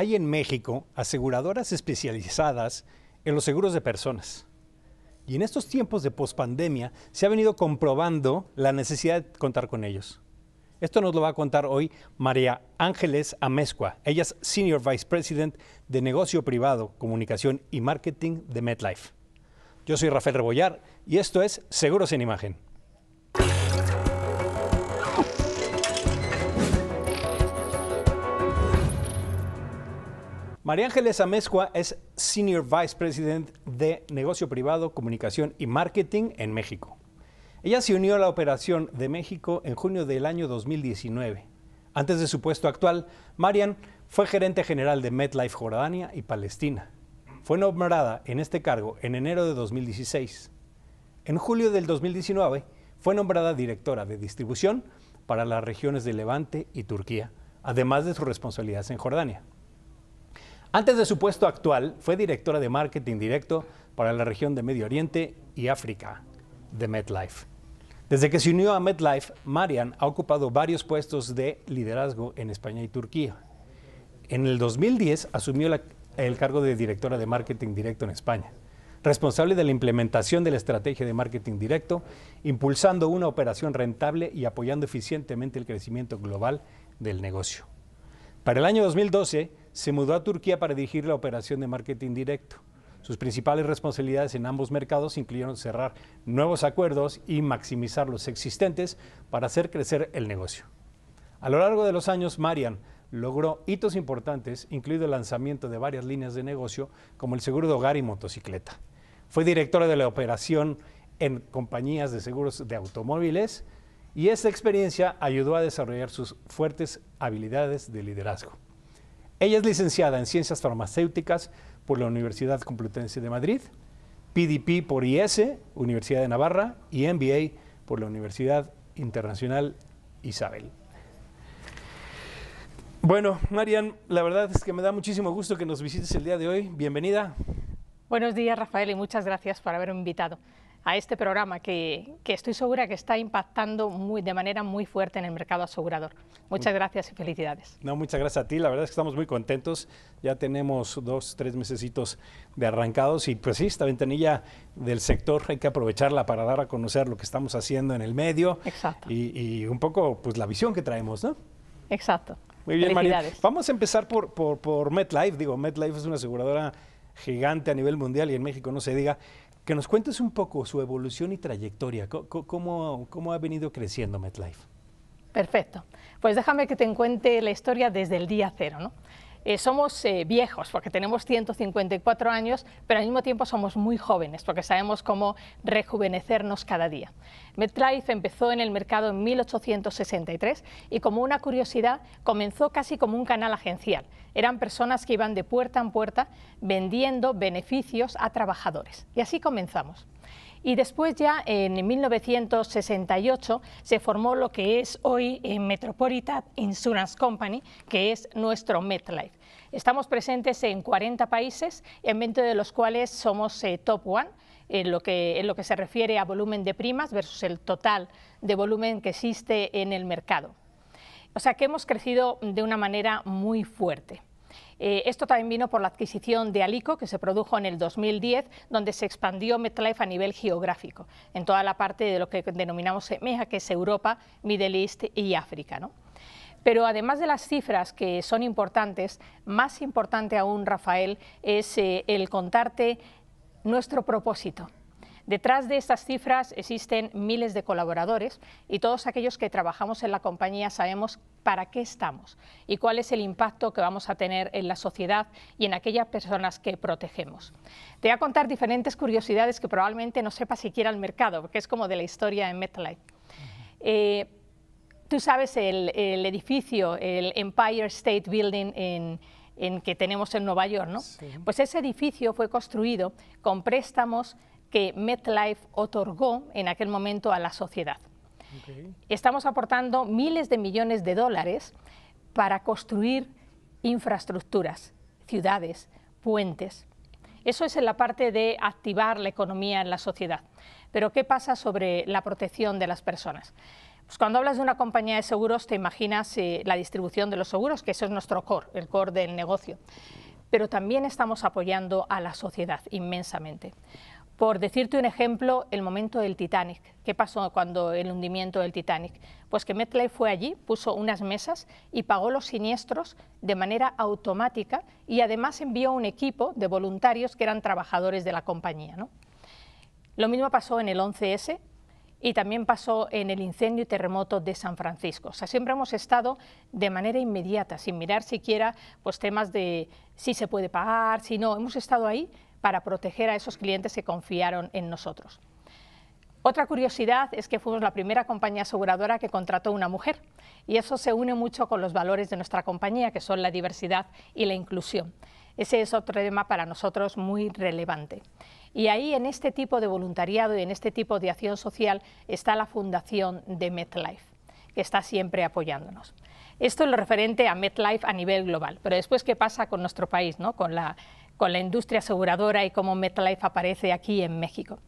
Hay en México aseguradoras especializadas en los seguros de personas. Y en estos tiempos de pospandemia se ha venido comprobando la necesidad de contar con ellos. Esto nos lo va a contar hoy María Ángeles Amezcua. Ella es Senior Vice President de Negocio Privado, Comunicación y Marketing de MetLife. Yo soy Rafael Rebollar y esto es Seguros en Imagen. María Ángeles Amezcua es Senior Vice President de Negocio Privado, Comunicación y Marketing en México. Ella se unió a la operación de México en junio del año 2019. Antes de su puesto actual, Marian fue gerente general de MetLife Jordania y Palestina. Fue nombrada en este cargo en enero de 2016. En julio del 2019 fue nombrada directora de distribución para las regiones de Levante y Turquía, además de sus responsabilidades en Jordania. Antes de su puesto actual, fue directora de marketing directo para la región de Medio Oriente y África de MetLife. Desde que se unió a MetLife, Marian ha ocupado varios puestos de liderazgo en España y Turquía. En el 2010 asumió el cargo de directora de marketing directo en España, responsable de la implementación de la estrategia de marketing directo, impulsando una operación rentable y apoyando eficientemente el crecimiento global del negocio. Para el año 2012, se mudó a Turquía para dirigir la operación de marketing directo. Sus principales responsabilidades en ambos mercados incluyeron cerrar nuevos acuerdos y maximizar los existentes para hacer crecer el negocio. A lo largo de los años, Marian logró hitos importantes, incluido el lanzamiento de varias líneas de negocio como el seguro de hogar y motocicleta. Fue directora de la operación en compañías de seguros de automóviles y esta experiencia ayudó a desarrollar sus fuertes habilidades de liderazgo. Ella es licenciada en Ciencias Farmacéuticas por la Universidad Complutense de Madrid, PDP por IS, Universidad de Navarra, y MBA por la Universidad Internacional Isabel. Bueno, Marian, la verdad es que me da muchísimo gusto que nos visites el día de hoy. Bienvenida. Buenos días, Rafael, y muchas gracias por haberme invitado a este programa que, que, estoy segura que está impactando muy, de manera muy fuerte en el mercado asegurador. Muchas gracias y felicidades. No, muchas gracias a ti. La verdad es que estamos muy contentos. Ya tenemos dos, tres mesecitos de arrancados y pues sí, esta ventanilla del sector hay que aprovecharla para dar a conocer lo que estamos haciendo en el medio Exacto. Y, y un poco pues la visión que traemos, ¿no? Exacto. Muy bien, María. Vamos a empezar por, por, por MetLife. Digo, MetLife es una aseguradora gigante a nivel mundial y en México no se diga que nos cuentes un poco su evolución y trayectoria, cómo, ha venido creciendo MetLife. Perfecto. Pues déjame que te cuente la historia desde el día cero. ¿no? Eh, somos eh, viejos porque tenemos 154 años, pero al mismo tiempo somos muy jóvenes porque sabemos cómo rejuvenecernos cada día. MetLife empezó en el mercado en 1863 y como una curiosidad comenzó casi como un canal agencial. Eran personas que iban de puerta en puerta vendiendo beneficios a trabajadores. Y así comenzamos y después ya en 1968 se formó lo que es hoy eh, Metropolitan Insurance Company, que es nuestro MetLife. Estamos presentes en 40 países, en 20 de los cuales somos eh, top one. En lo, que, se refiere a volumen de primas versus el total de volumen que existe en el mercado. O sea que hemos crecido de una manera muy fuerte. Eh, esto también vino por la adquisición de Alico, que se produjo en el 2010, donde se expandió MetLife a nivel geográfico, en toda la parte de lo que denominamos EMEA, que es Europa, Middle East y África. Pero además de las cifras que son importantes, más importante aún, Rafael, es eh, el contarte nuestro propósito. Detrás de estas cifras existen miles de colaboradores y todos aquellos que trabajamos en la compañía sabemos para qué estamos y cuál es el impacto que vamos a tener en la sociedad y en aquellas personas que protegemos. Te voy a contar diferentes curiosidades que probablemente no sepa siquiera el mercado, porque es como de la historia en MetLife. Eh, Tú sabes el, edificio, el Empire State Building en, que tenemos en Nueva York, ¿no? Pues ese edificio fue construido con préstamos que MetLife otorgó en aquel momento a la sociedad. Estamos aportando miles de millones de dólares para construir infraestructuras, ciudades, puentes. Eso es en la parte de activar la economía en la sociedad. Pero ¿qué pasa sobre la protección de las personas? Pues cuando hablas de una compañía de seguros te imaginas eh, la distribución de los seguros, que eso es nuestro core, el core del negocio. Pero también estamos apoyando a la sociedad inmensamente. Por decirte un ejemplo, el momento del Titanic. ¿Qué pasó cuando el hundimiento del Titanic? Pues que Metlife fue allí, puso unas mesas y pagó los siniestros de manera automática y además envió un equipo de voluntarios que eran trabajadores de la compañía. Lo mismo pasó en el 11S, y también pasó en el incendio y terremoto de San Francisco. O sea, siempre hemos estado de manera inmediata, sin mirar siquiera pues, temas de si se puede pagar, si no. Hemos estado ahí para proteger a esos clientes que confiaron en nosotros. Otra curiosidad es que fuimos la primera compañía aseguradora que contrató una mujer y eso se une mucho con los valores de nuestra compañía, que son la diversidad y la inclusión. Ese es otro tema para nosotros muy relevante. Y ahí en este tipo de voluntariado y en este tipo de acción social está la fundación de MetLife, que está siempre apoyándonos. Esto es lo referente a MetLife a nivel global, pero después qué pasa con nuestro país, ¿no? con, la, con la industria aseguradora y cómo MetLife aparece aquí en México.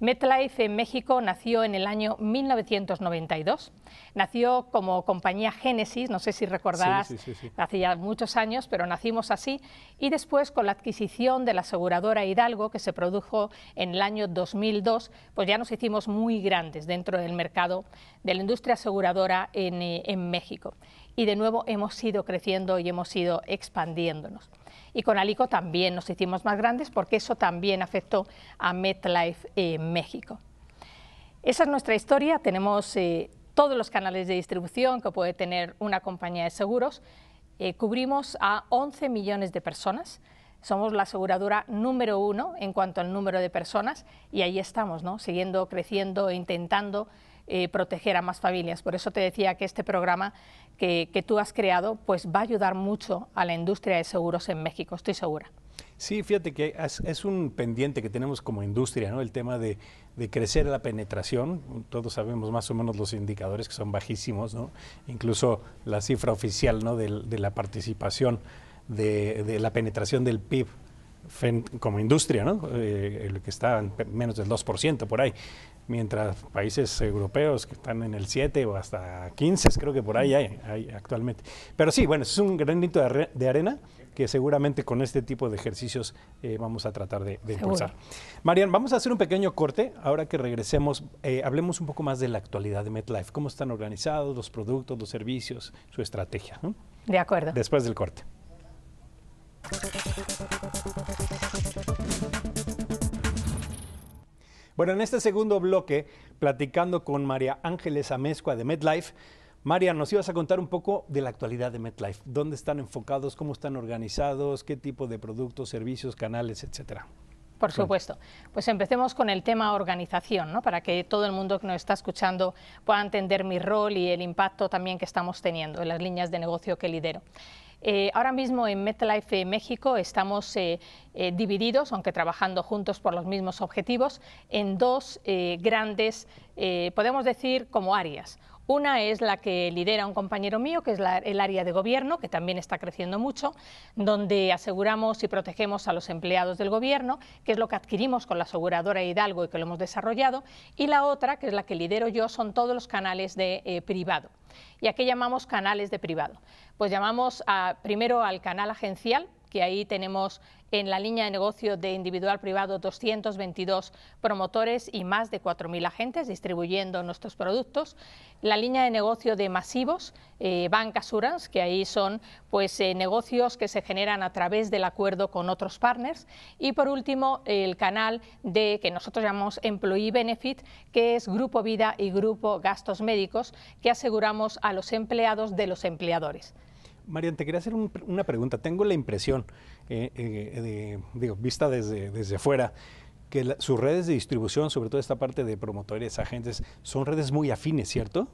MetLife en México nació en el año 1992. Nació como compañía Génesis, no sé si recordáis, hacía hace ya muchos años, pero nacimos así. Y después, con la adquisición de la aseguradora Hidalgo, que se produjo en el año 2002, pues ya nos hicimos muy grandes dentro del mercado de la industria aseguradora en eh, México. Y de nuevo hemos ido creciendo y hemos ido expandiéndonos y con Alico también nos hicimos más grandes porque eso también afectó a MetLife eh, México. Esa es nuestra historia, tenemos eh, todos los canales de distribución que puede tener una compañía de seguros, eh, cubrimos a 11 millones de personas, somos la aseguradora número uno en cuanto al número de personas y ahí estamos, ¿no? siguiendo creciendo, intentando eh, proteger a más familias. Por eso te decía que este programa que, tú has creado pues va a ayudar mucho a la industria de seguros en México, estoy segura. Sí, fíjate que es, un pendiente que tenemos como industria, ¿no? El tema de, crecer la penetración. Todos sabemos más o menos los indicadores que son bajísimos, Incluso la cifra oficial, ¿no? De, la participación, de, la penetración del PIB como industria, ¿no? Eh, el que está en menos del 2% por ahí, mientras países europeos que están en el 7 o hasta 15, creo que por ahí hay, hay actualmente. Pero sí, bueno, es un granito de, de arena que seguramente con este tipo de ejercicios eh, vamos a tratar de, impulsar. Marian, vamos a hacer un pequeño corte. Ahora que regresemos, eh, hablemos un poco más de la actualidad de MetLife, cómo están organizados los productos, los servicios, su estrategia. De acuerdo. Después del corte. Bueno, en este segundo bloque, platicando con María Ángeles Amezcua de MedLife, María, nos ibas a contar un poco de la actualidad de MedLife, dónde están enfocados, cómo están organizados, qué tipo de productos, servicios, canales, etcétera. Por supuesto. Pues empecemos con el tema organización, ¿no? para que todo el mundo que nos está escuchando pueda entender mi rol y el impacto también que estamos teniendo en las líneas de negocio que lidero. Eh, ahora mismo en MetLife México estamos eh, eh, divididos, aunque trabajando juntos por los mismos objetivos, en dos grandes, podemos decir, como áreas. Una es la que lidera un compañero mío, que es el área de gobierno, que también está creciendo mucho, donde aseguramos y protegemos a los empleados del gobierno, que es lo que adquirimos con la aseguradora Hidalgo y que lo hemos desarrollado. Y la otra, que es la que lidero yo, son todos los canales de eh, privado. ¿Y a qué llamamos canales de privado? Pues llamamos primero al canal agencial, que ahí tenemos en la línea de negocio de individual privado 222 promotores y más de 4.000 agentes distribuyendo nuestros productos. La línea de negocio de masivos, eh, que ahí son pues, eh, negocios que se generan a través del acuerdo con otros partners. Y por último, el canal de que nosotros llamamos Employee Benefit, que es Grupo Vida y Grupo Gastos Médicos, que aseguramos a los empleados de los empleadores. Marian, te quería hacer una pregunta. Tengo la impresión, eh, eh, digo, vista desde, afuera, fuera, que sus redes de distribución, sobre todo esta parte de promotores, agentes, son redes muy afines, ¿cierto?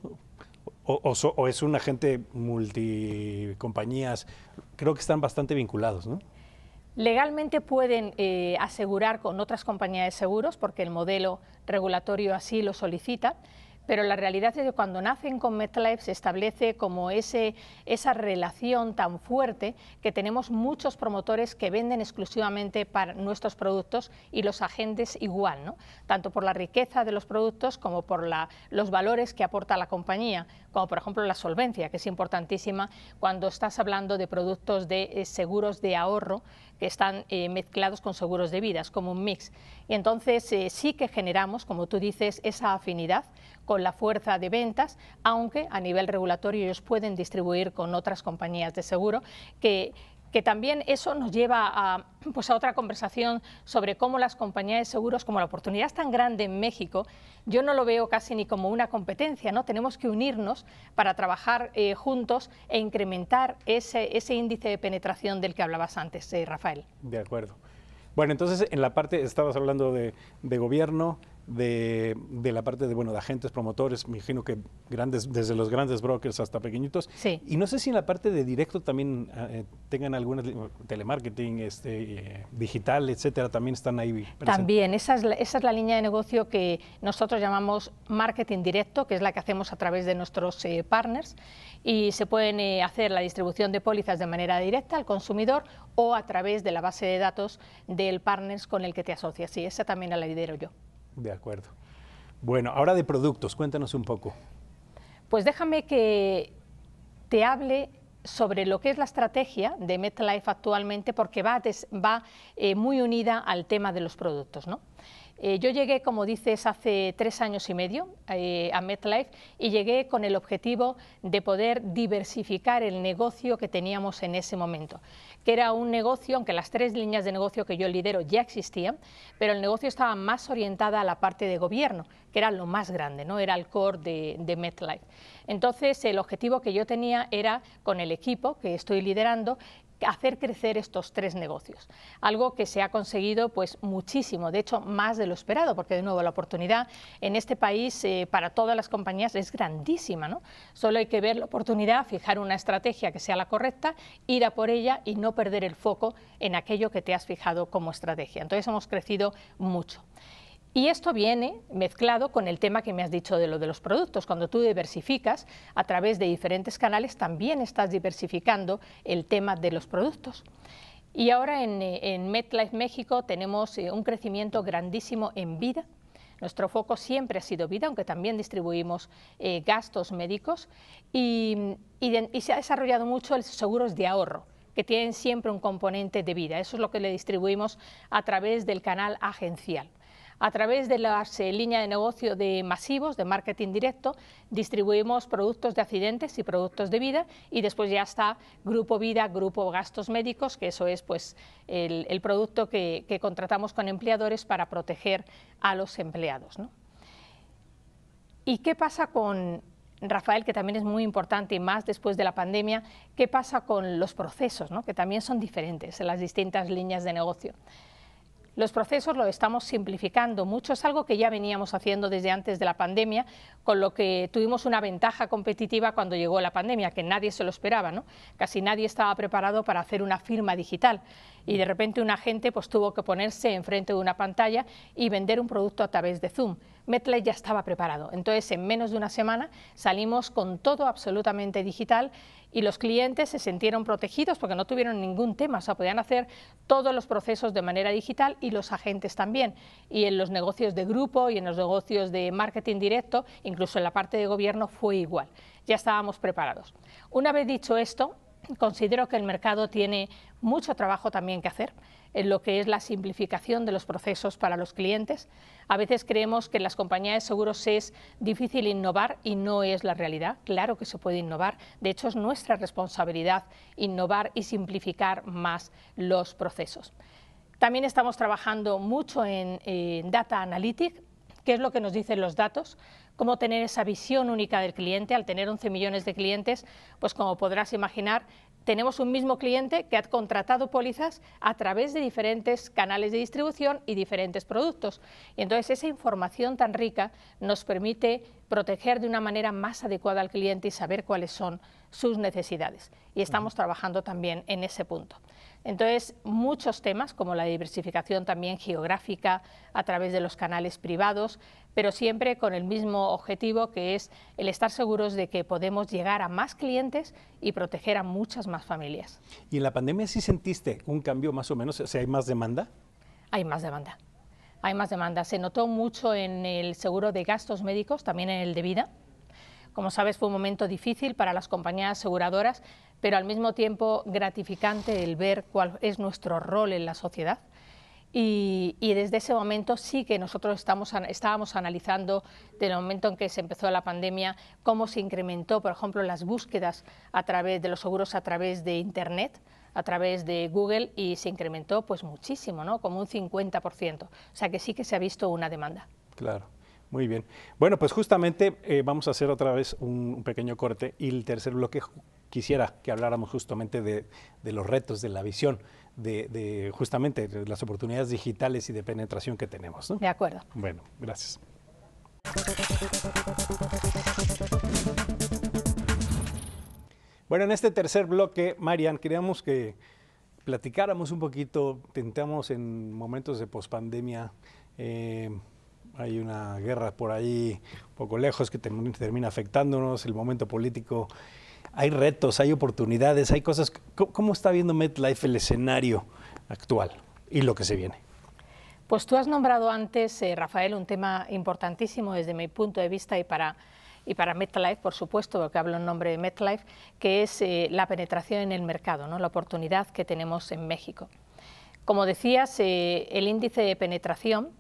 O, es un agente multicompañías, creo que están bastante vinculados, ¿no? Legalmente pueden eh, asegurar con otras compañías de seguros, porque el modelo regulatorio así lo solicita, pero la realidad es que cuando nacen con MetLife se establece como ese, esa relación tan fuerte que tenemos muchos promotores que venden exclusivamente para nuestros productos y los agentes igual, ¿no? tanto por la riqueza de los productos como por los valores que aporta la compañía, como por ejemplo la solvencia, que es importantísima cuando estás hablando de productos de eh, seguros de ahorro que están eh, mezclados con seguros de vidas, como un mix. Y entonces eh, sí que generamos, como tú dices, esa afinidad con la fuerza de ventas, aunque a nivel regulatorio ellos pueden distribuir con otras compañías de seguro que que también eso nos lleva a, pues a otra conversación sobre cómo las compañías de seguros, como la oportunidad es tan grande en México, yo no lo veo casi ni como una competencia, ¿no? Tenemos que unirnos para trabajar eh, juntos e incrementar ese, ese índice de penetración del que hablabas antes, eh, Rafael. De acuerdo. Bueno, entonces en la parte, estabas hablando de, de gobierno, de, de, la parte de, bueno, de agentes, promotores, me imagino que grandes, desde los grandes brokers hasta pequeñitos. Sí. Y no sé si en la parte de directo también eh, tengan algunas, eh, telemarketing, este, eh, digital, etcétera, también están ahí. Presentes. También, esa es, la, esa es la línea de negocio que nosotros llamamos marketing directo, que es la que hacemos a través de nuestros partners, y se pueden hacer la distribución de pólizas de manera directa al consumidor o a través de la base de datos del partners con el que te asocias. Y esa también la lidero yo. De acuerdo. Bueno, ahora de productos, cuéntanos un poco. Pues déjame que te hable sobre lo que es la estrategia de MetLife actualmente, porque va, va eh, muy unida al tema de los productos. ¿no? Eh, yo llegué, como dices, hace tres años y medio eh, a MetLife y llegué con el objetivo de poder diversificar el negocio que teníamos en ese momento, que era un negocio, aunque las tres líneas de negocio que yo lidero ya existían, pero el negocio estaba más orientada a la parte de gobierno, que era lo más grande, ¿no? era el core de, de MetLife. Entonces, el objetivo que yo tenía era, con el equipo que estoy liderando, hacer crecer estos tres negocios, algo que se ha conseguido pues muchísimo, de hecho más de lo esperado, porque de nuevo la oportunidad en este país eh, para todas las compañías es grandísima, ¿no? Solo hay que ver la oportunidad, fijar una estrategia que sea la correcta, ir a por ella y no perder el foco en aquello que te has fijado como estrategia. Entonces hemos crecido mucho. Y esto viene mezclado con el tema que me has dicho de lo de los productos. Cuando tú diversificas a través de diferentes canales, también estás diversificando el tema de los productos. Y ahora en, eh, en MetLife México tenemos eh, un crecimiento grandísimo en vida. Nuestro foco siempre ha sido vida, aunque también distribuimos eh, gastos médicos. Y, se ha desarrollado mucho el seguros de ahorro que tienen siempre un componente de vida. Eso es lo que le distribuimos a través del canal agencial. A través de las eh, línea líneas de negocio de masivos, de marketing directo, distribuimos productos de accidentes y productos de vida y después ya está Grupo Vida, Grupo Gastos Médicos, que eso es pues el, producto que, contratamos con empleadores para proteger a los empleados. ¿Y qué pasa con, Rafael, que también es muy importante y más después de la pandemia, qué pasa con los procesos, que también son diferentes en las distintas líneas de negocio. Los procesos los estamos simplificando mucho, es algo que ya veníamos haciendo desde antes de la pandemia, con lo que tuvimos una ventaja competitiva cuando llegó la pandemia, que nadie se lo esperaba, ¿no? Casi nadie estaba preparado para hacer una firma digital y de repente un agente pues tuvo que ponerse enfrente de una pantalla y vender un producto a través de Zoom. MetLife ya estaba preparado. Entonces, en menos de una semana salimos con todo absolutamente digital y los clientes se sintieron protegidos porque no tuvieron ningún tema, o sea, podían hacer todos los procesos de manera digital y los agentes también. Y en los negocios de grupo y en los negocios de marketing directo, incluso en la parte de gobierno fue igual. Ya estábamos preparados. Una vez dicho esto, Considero que el mercado tiene mucho trabajo también que hacer en lo que es la simplificación de los procesos para los clientes. A veces creemos que en las compañías de seguros es difícil innovar y no es la realidad. Claro que se puede innovar. De hecho, es nuestra responsabilidad innovar y simplificar más los procesos. También estamos trabajando mucho en, Data Analytics qué es lo que nos dicen los datos, cómo tener esa visión única del cliente. Al tener 11 millones de clientes, pues como podrás imaginar, tenemos un mismo cliente que ha contratado pólizas a través de diferentes canales de distribución y diferentes productos. Y entonces esa información tan rica nos permite proteger de una manera más adecuada al cliente y saber cuáles son sus necesidades. Y estamos trabajando también en ese punto. Entonces, muchos temas como la diversificación también geográfica a través de los canales privados, pero siempre con el mismo objetivo que es el estar seguros de que podemos llegar a más clientes y proteger a muchas más familias. ¿Y en la pandemia sí sentiste un cambio más o menos? O sea, ¿hay más demanda? Hay más demanda. Hay más demanda. Se notó mucho en el seguro de gastos médicos, también en el de vida como sabes, fue un momento difícil para las compañías aseguradoras, pero al mismo tiempo gratificante el ver cuál es nuestro rol en la sociedad. Y, desde ese momento sí que nosotros estábamos analizando, del momento en que se empezó la pandemia, cómo se incrementó, por ejemplo, las búsquedas a través de los seguros a través de Internet a través de Google y se incrementó pues muchísimo, ¿no? como un 50%. O sea que sí que se ha visto una demanda. Claro. Muy bien. Bueno, pues justamente eh, vamos a hacer otra vez un, pequeño corte y el tercer bloque quisiera que habláramos justamente de, los retos, de la visión, de, justamente las oportunidades digitales y de penetración que tenemos. De acuerdo. Bueno, gracias. Bueno, en este tercer bloque, Marian, queríamos que platicáramos un poquito, tentamos en momentos de pospandemia. Eh, hay una guerra por ahí un poco lejos que termina afectándonos, el momento político. Hay retos, hay oportunidades, hay cosas. ¿Cómo está viendo MetLife el escenario actual y lo que se viene? Pues tú has nombrado antes, eh, Rafael, un tema importantísimo desde mi punto de vista y para, y para MetLife, por supuesto, porque hablo en nombre de MetLife, que es eh, la penetración en el mercado, ¿no? la oportunidad que tenemos en México. Como decías, eh, el índice de penetración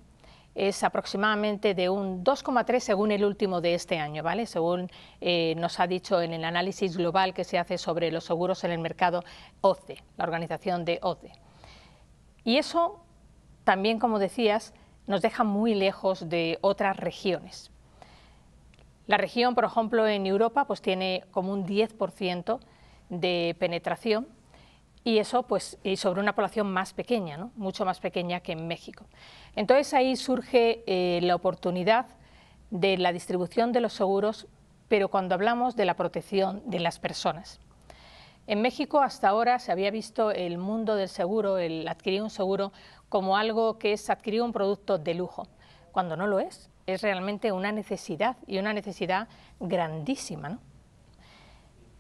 es aproximadamente de un 2,3 según el último de este año, ¿vale? Según eh, nos ha dicho en el análisis global que se hace sobre los seguros en el mercado OCE, la organización de OCE. Y eso también, como decías, nos deja muy lejos de otras regiones. La región, por ejemplo, en Europa, pues tiene como un 10% de penetración y eso pues sobre una población más pequeña, mucho más pequeña que en México. Entonces ahí surge eh, la oportunidad de la distribución de los seguros, pero cuando hablamos de la protección de las personas. En México hasta ahora se había visto el mundo del seguro, el adquirir un seguro, como algo que es adquirir un producto de lujo, cuando no lo es. Es realmente una necesidad y una necesidad grandísima.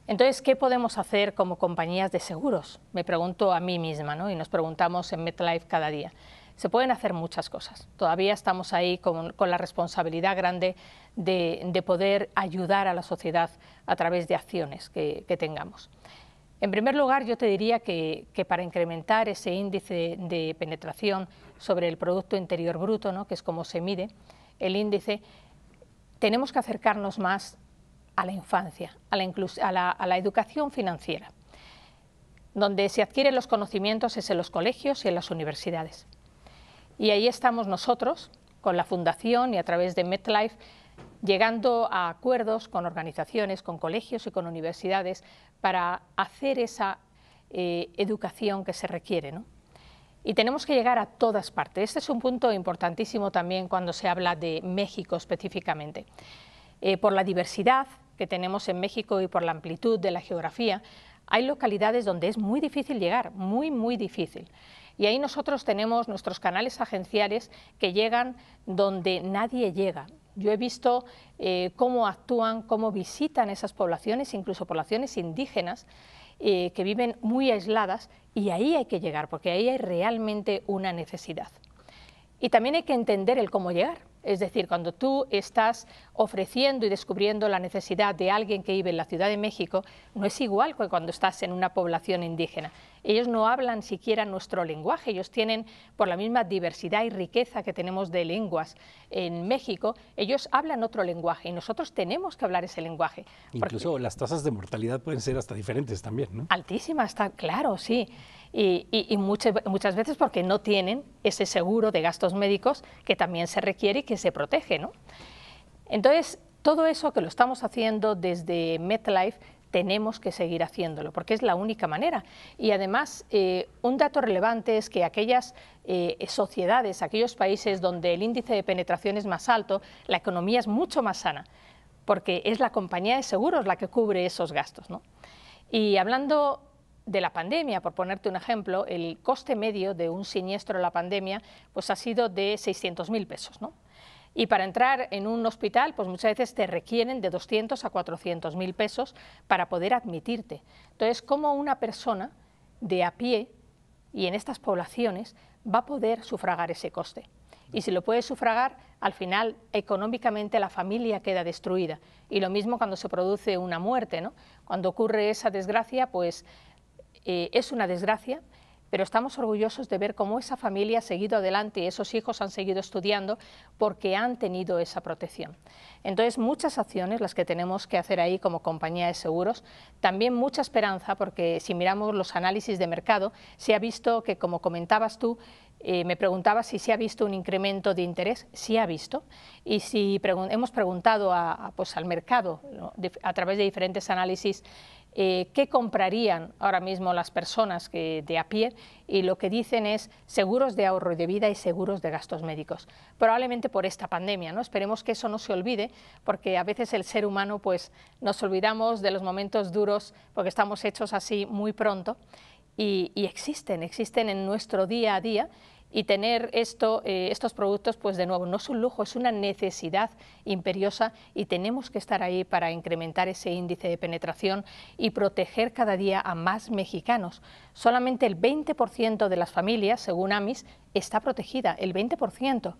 Entonces, ¿qué podemos hacer como compañías de seguros? Me pregunto a mí misma, ¿no? Y nos preguntamos en MetLife cada día. Se pueden hacer muchas cosas. Todavía estamos ahí con, la responsabilidad grande de, poder ayudar a la sociedad a través de acciones que, tengamos. En primer lugar, yo te diría que, para incrementar ese índice de penetración sobre el Producto Interior Bruto, ¿no? que es como se mide el índice, tenemos que acercarnos más a la infancia, a la, educación financiera, donde se adquieren los conocimientos es en los colegios y en las universidades. Y ahí estamos nosotros, con la Fundación y a través de MetLife, llegando a acuerdos con organizaciones, con colegios y con universidades para hacer esa eh, educación que se requiere. Y tenemos que llegar a todas partes. Este es un punto importantísimo también cuando se habla de México específicamente. Eh, por la diversidad, que tenemos en México y por la amplitud de la geografía, hay localidades donde es muy difícil llegar, muy, muy difícil. Y ahí nosotros tenemos nuestros canales agenciales que llegan donde nadie llega. Yo he visto eh, cómo actúan, cómo visitan esas poblaciones, incluso poblaciones indígenas, eh, que viven muy aisladas y ahí hay que llegar, porque ahí hay realmente una necesidad. Y también hay que entender el cómo llegar, es decir, cuando tú estás ofreciendo y descubriendo la necesidad de alguien que vive en la Ciudad de México, no es igual que cuando estás en una población indígena. Ellos no hablan siquiera nuestro lenguaje, ellos tienen, por la misma diversidad y riqueza que tenemos de lenguas en México, ellos hablan otro lenguaje y nosotros tenemos que hablar ese lenguaje. Incluso las tasas de mortalidad pueden ser hasta diferentes también, ¿no? Altísimas, claro, sí. Y, muchas, muchas veces porque no tienen ese seguro de gastos médicos que también se requiere y que se protege, ¿no? Entonces, todo eso que lo estamos haciendo desde MetLife tenemos que seguir haciéndolo, porque es la única manera. Y además, eh, un dato relevante es que aquellas eh, sociedades, aquellos países donde el índice de penetración es más alto, la economía es mucho más sana, porque es la compañía de seguros la que cubre esos gastos. ¿no? Y hablando de la pandemia, por ponerte un ejemplo, el coste medio de un siniestro de la pandemia pues ha sido de 600.000 pesos. ¿no? Y para entrar en un hospital, pues muchas veces te requieren de 200 a 400 mil pesos para poder admitirte. Entonces, ¿cómo una persona de a pie y en estas poblaciones va a poder sufragar ese coste? Y si lo puede sufragar, al final económicamente la familia queda destruida. Y lo mismo cuando se produce una muerte, ¿no? Cuando ocurre esa desgracia, pues eh, es una desgracia pero estamos orgullosos de ver cómo esa familia ha seguido adelante y esos hijos han seguido estudiando porque han tenido esa protección. Entonces, muchas acciones las que tenemos que hacer ahí como compañía de seguros, también mucha esperanza porque si miramos los análisis de mercado, se ha visto que, como comentabas tú, eh, me preguntaba si se ha visto un incremento de interés, sí ha visto, y si hemos preguntado pues, al mercado a través de diferentes análisis eh, qué comprarían ahora mismo las personas de a pie y lo que dicen es seguros de ahorro y de vida y seguros de gastos médicos, probablemente por esta pandemia. ¿no? Esperemos que eso no se olvide porque a veces el ser humano pues, nos olvidamos de los momentos duros porque estamos hechos así muy pronto y, y existen, existen en nuestro día a día y tener eh, estos productos, pues de nuevo, no es un lujo, es una necesidad imperiosa y tenemos que estar ahí para incrementar ese índice de penetración y proteger cada día a más mexicanos. Solamente el 20% de las familias, según AMIS, está protegida, el 20%.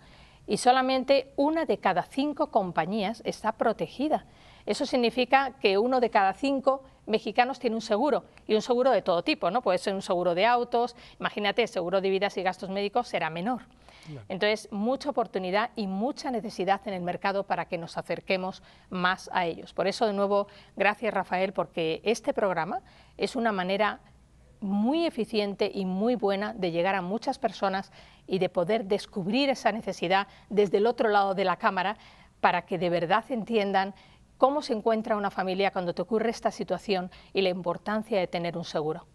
Y solamente una de cada cinco compañías está protegida. Eso significa que uno de cada cinco mexicanos tiene un seguro, y un seguro de todo tipo, ¿no? Puede ser un seguro de autos, imagínate, seguro de vidas y gastos médicos será menor. Entonces, mucha oportunidad y mucha necesidad en el mercado para que nos acerquemos más a ellos. Por eso, de nuevo, gracias Rafael, porque este programa es una manera muy eficiente y muy buena de llegar a muchas personas y de poder descubrir esa necesidad desde el otro lado de la cámara para que de verdad entiendan ¿Cómo se encuentra una familia cuando te ocurre esta situación y la importancia de tener un seguro?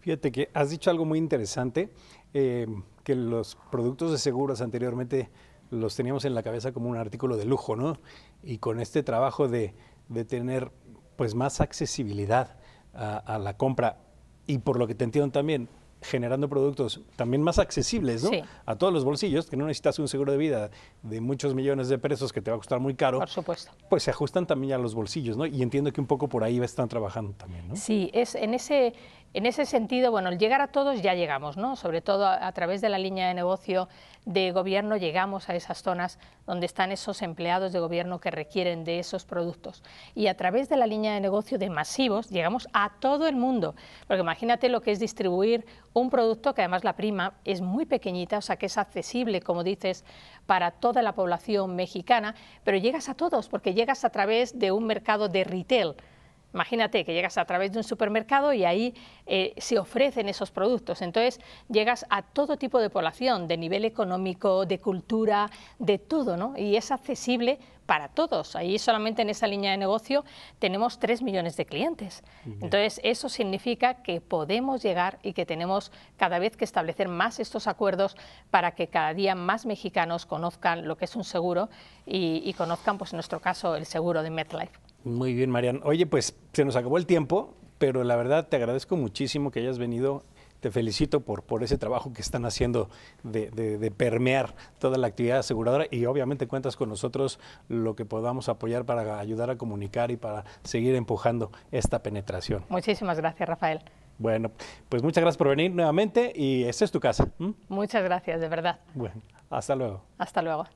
Fíjate que has dicho algo muy interesante, eh, que los productos de seguros anteriormente los teníamos en la cabeza como un artículo de lujo, ¿no? Y con este trabajo de, de tener pues más accesibilidad a, a la compra y por lo que te entiendo también, generando productos también más accesibles a todos los bolsillos, que no necesitas un seguro de vida de muchos millones de pesos que te va a costar muy caro, por supuesto. pues se ajustan también a los bolsillos, ¿no? Y entiendo que un poco por ahí están trabajando también, ¿no? Sí, es en ese en ese sentido, bueno, el llegar a todos ya llegamos, ¿no? Sobre todo a, a, través de la línea de negocio de gobierno llegamos a esas zonas donde están esos empleados de gobierno que requieren de esos productos. Y a través de la línea de negocio de masivos llegamos a todo el mundo. Porque imagínate lo que es distribuir un producto que además la prima es muy pequeñita, o sea que es accesible, como dices, para toda la población mexicana, pero llegas a todos porque llegas a través de un mercado de retail Imagínate que llegas a través de un supermercado y ahí eh, se ofrecen esos productos. Entonces llegas a todo tipo de población, de nivel económico, de cultura, de todo, ¿no? Y es accesible para todos. Ahí solamente en esa línea de negocio tenemos 3 millones de clientes. Entonces, eso significa que podemos llegar y que tenemos cada vez que establecer más estos acuerdos para que cada día más mexicanos conozcan lo que es un seguro y, y conozcan, pues en nuestro caso, el seguro de MetLife. Muy bien, Marian. Oye, pues se nos acabó el tiempo, pero la verdad te agradezco muchísimo que hayas venido. Te felicito por, por ese trabajo que están haciendo de, permear toda la actividad aseguradora y obviamente cuentas con nosotros lo que podamos apoyar para ayudar a comunicar y para seguir empujando esta penetración. Muchísimas gracias, Rafael. Bueno, pues muchas gracias por venir nuevamente y esta es tu casa. Muchas gracias, de verdad. Bueno, hasta luego. Hasta luego.